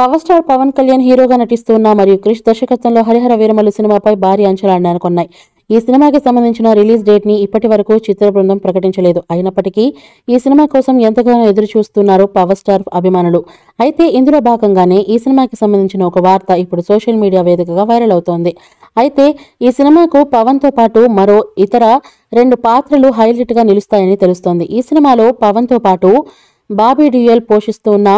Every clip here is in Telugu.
పవర్ స్టార్ పవన్ కళ్యాణ్ హీరోగా నటిస్తున్న మరియు క్రిష్ దర్శకత్వంలో హరిహర వీరమల్లి సినిమాపై భారీ అంచనాలు నెలకొన్నాయి ఈ సినిమాకి సంబంధించిన రిలీజ్ డేట్ ని ఇప్పటి వరకు చిత్ర బృందం ప్రకటించలేదు అయినప్పటికీ ఈ సినిమా కోసం ఎంతగానో ఎదురు చూస్తున్నారు పవర్ స్టార్ అభిమానులు అయితే ఇందులో భాగంగానే ఈ సినిమాకి సంబంధించిన ఒక వార్త ఇప్పుడు సోషల్ మీడియా వేదికగా వైరల్ అవుతోంది అయితే ఈ సినిమాకు పవన్తో పాటు మరో ఇతర రెండు పాత్రలు హైలైట్గా నిలుస్తాయని తెలుస్తోంది ఈ సినిమాలో పవన్తో పాటు బాబీ డ్యూయల్ పోషిస్తున్న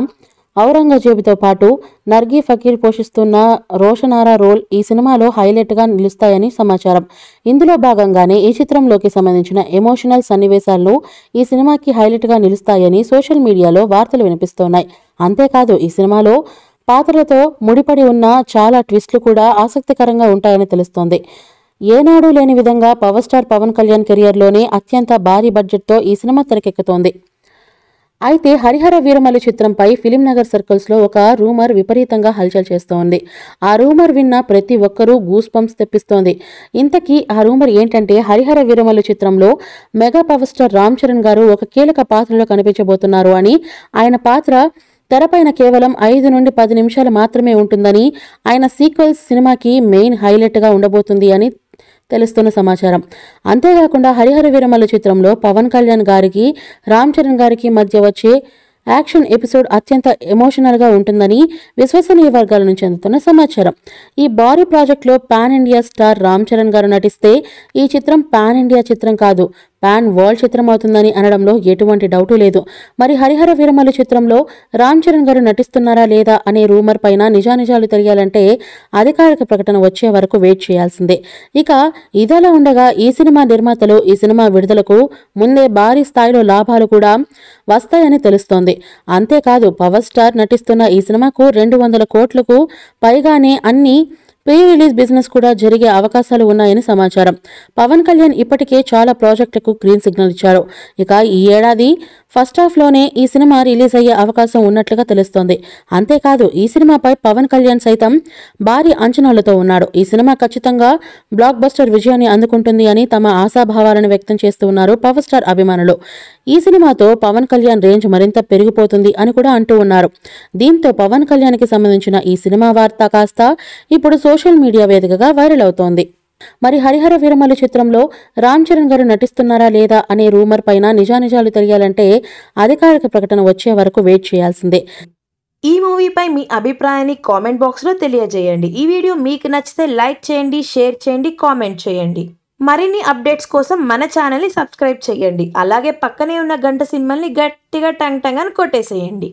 ఔరంగజేబుతో పాటు నర్గీ ఫకీర్ పోషిస్తున్న రోషనారా రోల్ ఈ సినిమాలో హైలైట్గా నిలుస్తాయని సమాచారం ఇందులో భాగంగానే ఈ చిత్రంలోకి సంబంధించిన ఎమోషనల్ సన్నివేశాలు ఈ సినిమాకి హైలైట్గా నిలుస్తాయని సోషల్ మీడియాలో వార్తలు వినిపిస్తున్నాయి అంతేకాదు ఈ సినిమాలో పాత్రలతో ముడిపడి ఉన్న చాలా ట్విస్టులు కూడా ఆసక్తికరంగా ఉంటాయని తెలుస్తోంది ఏనాడు లేని విధంగా పవర్ స్టార్ పవన్ కళ్యాణ్ కెరియర్లోనే అత్యంత భారీ బడ్జెట్తో ఈ సినిమా తెరకెక్కుతోంది అయితే హరిహర వీరమల్లి చిత్రంపై ఫిలింనగర్ సర్కిల్స్లో ఒక రూమర్ విపరీతంగా హల్చల్ చేస్తోంది ఆ రూమర్ విన్న ప్రతి ఒక్కరూ గూస్ పంప్స్ తెప్పిస్తోంది ఇంతకీ ఆ రూమర్ ఏంటంటే హరిహర వీరమలు చిత్రంలో mega power star Ram Charan గారు ఒక కీలక పాత్రలో కనిపించబోతున్నారు అని ఆయన పాత్ర తెరపైన కేవలం ఐదు నుండి పది నిమిషాలు మాత్రమే ఉంటుందని ఆయన సీక్వెల్స్ సినిమాకి మెయిన్ హైలైట్గా ఉండబోతుంది అని తెలుస్తున్న సమాచారం అంతేకాకుండా హరిహర వీరమల్ల చిత్రంలో పవన్ కళ్యాణ్ గారికి రామ్ చరణ్ గారికి మధ్య వచ్చే యాక్షన్ ఎపిసోడ్ అత్యంత ఎమోషనల్గా ఉంటుందని విశ్వసనీయ వర్గాల నుంచి అందుతున్న సమాచారం ఈ భారీ ప్రాజెక్టులో pan India star Ram Charan గారు నటిస్తే ఈ చిత్రం పాన్ ఇండియా చిత్రం కాదు పాన్ వరల్డ్ చిత్రం అవుతుందని అనడంలో ఎటువంటి డౌటు లేదు మరి హరిహర వీరమల్లు చిత్రంలో రామ్ చరణ్ గారు నటిస్తున్నారా లేదా అనే రూమర్ పైన నిజానిజాలు తెలియాలంటే అధికారిక ప్రకటన వచ్చే వరకు వెయిట్ చేయాల్సిందే ఇక ఇదలా ఉండగా ఈ సినిమా నిర్మాతలు ఈ సినిమా విడుదలకు ముందే భారీ స్థాయిలో లాభాలు కూడా వస్తాయని తెలుస్తోంది అంతేకాదు పవర్ స్టార్ నటిస్తున్న ఈ సినిమాకు రెండు వందల కోట్లకు పైగానే అన్ని ప్రీ రిలీజ్ బిజినెస్ కూడా జరిగే అవకాశాలు ఉన్నాయని సమాచారం పవన్ కళ్యాణ్ ఇప్పటికే చాలా ప్రాజెక్టులకు గ్రీన్ సిగ్నల్ ఇచ్చారు ఇక ఈ ఏడాది ఫస్ట్ లోనే ఈ సినిమా రిలీజ్ అయ్యే అవకాశం ఉన్నట్లుగా తెలుస్తోంది అంతేకాదు ఈ సినిమాపై పవన్ కళ్యాణ్ సైతం భారీ అంచనాలతో ఉన్నాడు ఈ సినిమా ఖచ్చితంగా బ్లాక్ బస్టర్ విజయాన్ని అందుకుంటుంది అని తమ ఆశాభావాలను వ్యక్తం చేస్తూ ఉన్నారు పవర్ స్టార్ అభిమానులు ఈ సినిమాతో పవన్ కళ్యాణ్ రేంజ్ మరింత పెరిగిపోతుంది అని కూడా అంటూ ఉన్నారు దీంతో పవన్ కళ్యాణ్కి సంబంధించిన ఈ సినిమా వార్త కాస్త ఇప్పుడు సోషల్ మీడియా వేదికగా వైరల్ అవుతోంది మరి హరిహర వీరమల్లి చిత్రంలో రామ్ చరణ్ గారు నటిస్తున్నారా లేదా అనే రూమర్ పైన నిజానిజాలు తెలియాలంటే అధికారిక ప్రకటన వచ్చే వరకు వెయిట్ చేయాల్సిందే ఈ మూవీపై మీ అభిప్రాయాన్ని కామెంట్ బాక్స్లో తెలియజేయండి ఈ వీడియో మీకు నచ్చితే లైక్ చేయండి షేర్ చేయండి కామెంట్ చేయండి మరిన్ని అప్డేట్స్ కోసం మన ఛానల్ని సబ్స్క్రైబ్ చేయండి అలాగే పక్కనే ఉన్న గంట సినిమాల్ని గట్టిగా టంగ్ టంగ్ అని కొట్టేసేయండి